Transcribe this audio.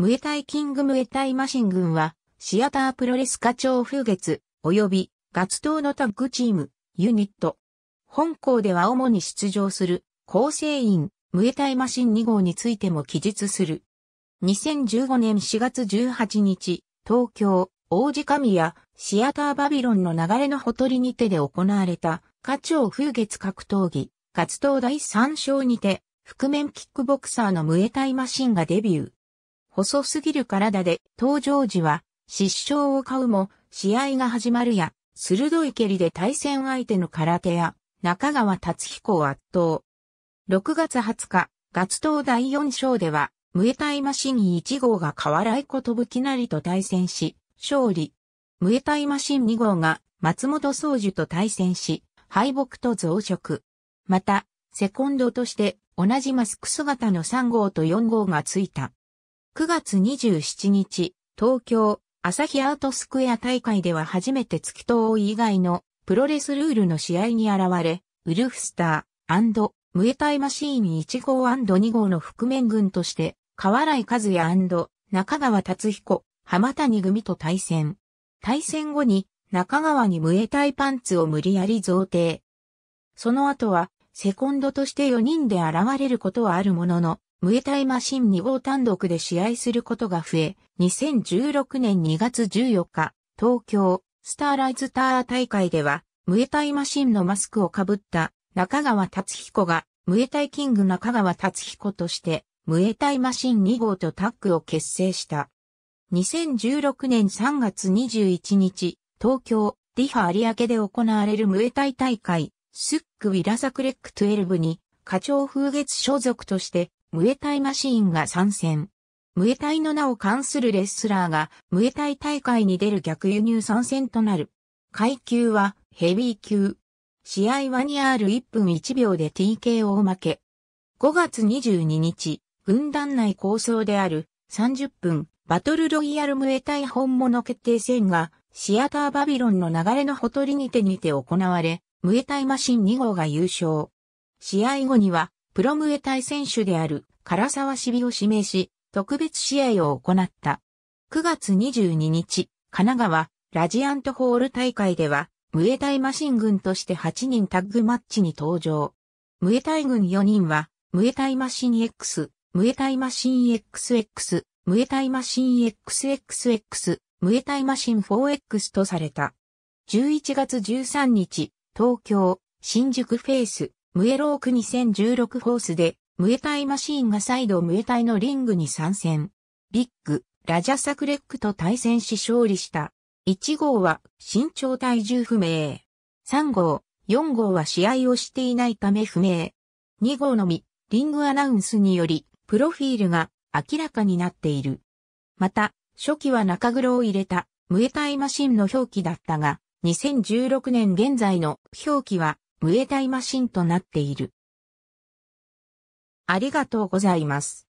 ムエタイキングムエタイマシン軍は、シアタープロレス課長風月、及び、月頭のタッグチーム、ユニット。本校では主に出場する、構成員、ムエタイマシン2号についても記述する。2015年4月18日、東京、王子神谷、シアターバビロンの流れのほとりにてで行われた、課長風月格闘技、活動第3章にて、覆面キックボクサーのムエタイマシンがデビュー。細すぎる体で、登場時は、失笑を買うも、試合が始まるや、鋭い蹴りで対戦相手の空手や、中川達彦を圧倒。6月20日、月頭第4章では、ムエタイマシン1号が河原ことぶきなりと対戦し、勝利。ムエタイマシン2号が松本総樹と対戦し、敗北と増殖。また、セコンドとして同じマスク姿の3号と4号がついた。9月27日、東京、朝日アートスクエア大会では初めて月東以外のプロレスルールの試合に現れ、ウルフスタームエタイマシーン1号 &2 号の覆面軍として、河原井和也中川達彦、浜谷組と対戦。対戦後に中川にムエタイパンツを無理やり贈呈。その後は、セコンドとして4人で現れることはあるものの、ムエタイマシン2号単独で試合することが増え、2016年2月14日、東京、スターライズター大会では、ムエタイマシンのマスクをかぶった中川達彦が、ムエタイキング中川達彦として、ムエタイマシン2号とタッグを結成した。2016年3月21日、東京、リハ有明で行われるムエタイ大会、スックウィラザクレック12に、課長風月所属としてムエタイマシーンが参戦。ムエタイの名を冠するレスラーが、ムエタイ大会に出る逆輸入参戦となる。階級は、ヘビー級。試合は2 r 1分1秒で TKO 負け。5月22日、軍団内構想である、30分、バトルロイヤルムエタイ本物決定戦が、シアターバビロンの流れのほとりにてにて行われ、ムエタイマシン2号が優勝。試合後には、プロムエタイ選手である唐沢美を指名し、特別試合を行った。9月22日、神奈川、ラジアントホール大会では、ムエタイマシン軍として8人タッグマッチに登場。ムエタイ軍4人は、ムエタイマシン X、ムエタイマシン XX、ムエタイマシン XXX、ムエタイマシン 4X とされた。11月13日、東京、新宿フェイス、ムエローク2016ホースで、ムエタイマシーンが再度ムエタイのリングに参戦。ビッグ、ラジャサクレックと対戦し勝利した。1号は身長体重不明。3号、4号は試合をしていないため不明。2号のみ、リングアナウンスにより、プロフィールが明らかになっている。また、初期は中黒を入れた、ムエタイマシンの表記だったが、2016年現在の表記は、ムエタイマシンとなっている。ありがとうございます。